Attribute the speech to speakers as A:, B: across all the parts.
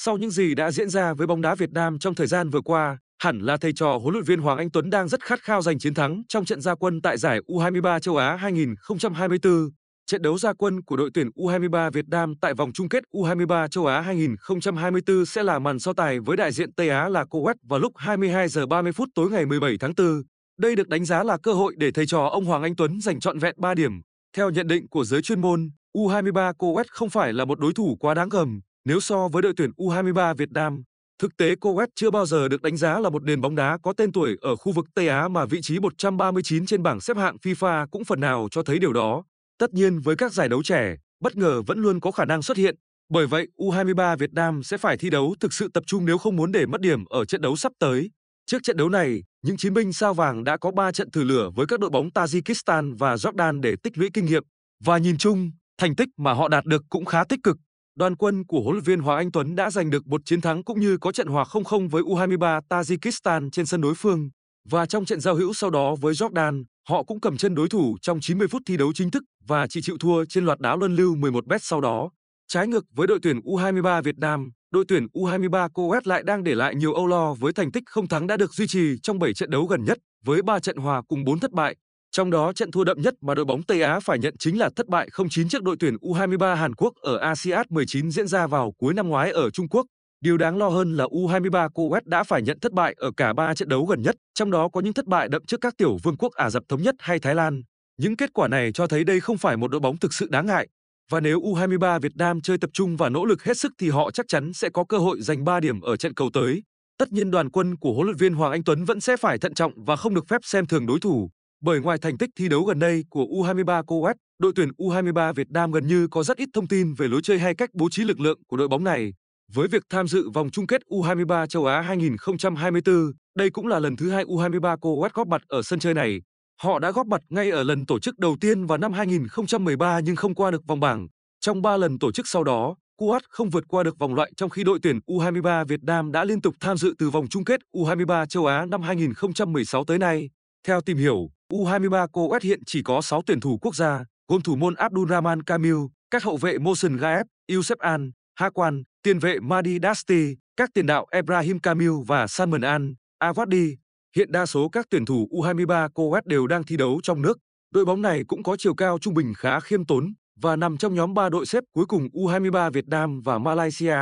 A: Sau những gì đã diễn ra với bóng đá Việt Nam trong thời gian vừa qua, hẳn là thầy trò huấn luyện viên Hoàng Anh Tuấn đang rất khát khao giành chiến thắng trong trận gia quân tại giải U23 châu Á 2024. Trận đấu gia quân của đội tuyển U23 Việt Nam tại vòng chung kết U23 châu Á 2024 sẽ là màn so tài với đại diện Tây Á là Kuwait vào lúc 22 giờ 30 phút tối ngày 17 tháng 4. Đây được đánh giá là cơ hội để thầy trò ông Hoàng Anh Tuấn giành trọn vẹn 3 điểm. Theo nhận định của giới chuyên môn, U23 Kuwait không phải là một đối thủ quá đáng gầm, nếu so với đội tuyển U23 Việt Nam, thực tế Coes chưa bao giờ được đánh giá là một nền bóng đá có tên tuổi ở khu vực Tây Á mà vị trí 139 trên bảng xếp hạng FIFA cũng phần nào cho thấy điều đó. Tất nhiên với các giải đấu trẻ, bất ngờ vẫn luôn có khả năng xuất hiện. Bởi vậy, U23 Việt Nam sẽ phải thi đấu thực sự tập trung nếu không muốn để mất điểm ở trận đấu sắp tới. Trước trận đấu này, những chiến binh sao vàng đã có 3 trận thử lửa với các đội bóng Tajikistan và Jordan để tích lũy kinh nghiệm. Và nhìn chung, thành tích mà họ đạt được cũng khá tích cực đoàn quân của huấn luyện viên Hoàng Anh Tuấn đã giành được một chiến thắng cũng như có trận hòa 0-0 với U23 Tajikistan trên sân đối phương. Và trong trận giao hữu sau đó với Jordan, họ cũng cầm chân đối thủ trong 90 phút thi đấu chính thức và chỉ chịu thua trên loạt đá luân lưu 11 bet sau đó. Trái ngược với đội tuyển U23 Việt Nam, đội tuyển U23 Kuwait lại đang để lại nhiều âu lo với thành tích không thắng đã được duy trì trong 7 trận đấu gần nhất với 3 trận hòa cùng 4 thất bại trong đó trận thua đậm nhất mà đội bóng Tây Á phải nhận chính là thất bại 0-9 trước đội tuyển U23 Hàn Quốc ở ASEAN 19 diễn ra vào cuối năm ngoái ở Trung Quốc. Điều đáng lo hơn là U23 Kuwait đã phải nhận thất bại ở cả 3 trận đấu gần nhất, trong đó có những thất bại đậm trước các tiểu vương quốc Ả Rập Thống Nhất hay Thái Lan. Những kết quả này cho thấy đây không phải một đội bóng thực sự đáng ngại. Và nếu U23 Việt Nam chơi tập trung và nỗ lực hết sức thì họ chắc chắn sẽ có cơ hội giành 3 điểm ở trận cầu tới. Tất nhiên đoàn quân của huấn luyện viên Hoàng Anh Tuấn vẫn sẽ phải thận trọng và không được phép xem thường đối thủ. Bởi ngoài thành tích thi đấu gần đây của U23 Kuwait, đội tuyển U23 Việt Nam gần như có rất ít thông tin về lối chơi hay cách bố trí lực lượng của đội bóng này. Với việc tham dự vòng chung kết U23 châu Á 2024, đây cũng là lần thứ hai U23 Kuwait góp mặt ở sân chơi này. Họ đã góp mặt ngay ở lần tổ chức đầu tiên vào năm 2013 nhưng không qua được vòng bảng. Trong 3 lần tổ chức sau đó, Kuwait không vượt qua được vòng loại trong khi đội tuyển U23 Việt Nam đã liên tục tham dự từ vòng chung kết U23 châu Á năm 2016 tới nay. Theo tìm hiểu, U23 COS hiện chỉ có 6 tuyển thủ quốc gia, gồm thủ môn Abdulrahman Kamil, các hậu vệ Mohsen Gaeb, Youssef An, Hakan, tiền vệ Madi Dasti, các tiền đạo Ebrahim Kamil và Salman An, Awadi. Hiện đa số các tuyển thủ U23 COS đều đang thi đấu trong nước. Đội bóng này cũng có chiều cao trung bình khá khiêm tốn và nằm trong nhóm 3 đội xếp cuối cùng U23 Việt Nam và Malaysia.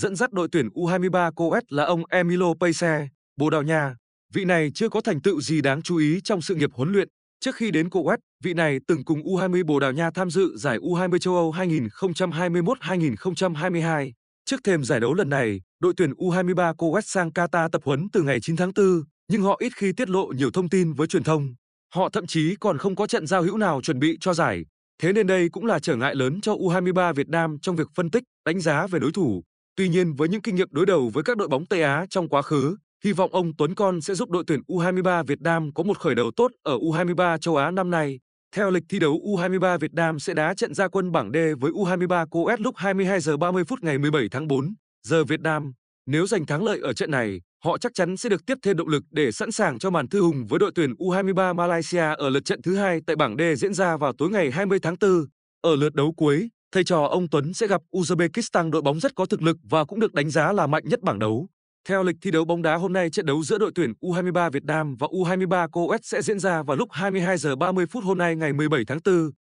A: Dẫn dắt đội tuyển U23 COS là ông Emilio Pace, Bồ Đào Nha vị này chưa có thành tựu gì đáng chú ý trong sự nghiệp huấn luyện. Trước khi đến Coes, vị này từng cùng U20 Bồ Đào Nha tham dự giải U20 châu Âu 2021-2022. Trước thêm giải đấu lần này, đội tuyển U23 Coes sang Qatar tập huấn từ ngày 9 tháng 4, nhưng họ ít khi tiết lộ nhiều thông tin với truyền thông. Họ thậm chí còn không có trận giao hữu nào chuẩn bị cho giải. Thế nên đây cũng là trở ngại lớn cho U23 Việt Nam trong việc phân tích, đánh giá về đối thủ. Tuy nhiên với những kinh nghiệm đối đầu với các đội bóng Tây Á trong quá khứ, Hy vọng ông Tuấn Con sẽ giúp đội tuyển U23 Việt Nam có một khởi đầu tốt ở U23 châu Á năm nay. Theo lịch thi đấu, U23 Việt Nam sẽ đá trận ra quân bảng D với U23 Coes lúc 22 giờ 30 phút ngày 17 tháng 4 giờ Việt Nam. Nếu giành thắng lợi ở trận này, họ chắc chắn sẽ được tiếp thêm động lực để sẵn sàng cho màn thư hùng với đội tuyển U23 Malaysia ở lượt trận thứ hai tại bảng D diễn ra vào tối ngày 20 tháng 4. Ở lượt đấu cuối, thầy trò ông Tuấn sẽ gặp Uzbekistan đội bóng rất có thực lực và cũng được đánh giá là mạnh nhất bảng đấu. Theo lịch thi đấu bóng đá hôm nay, trận đấu giữa đội tuyển U23 Việt Nam và U23 Coes sẽ diễn ra vào lúc 22 giờ 30 phút hôm nay ngày 17 tháng 4.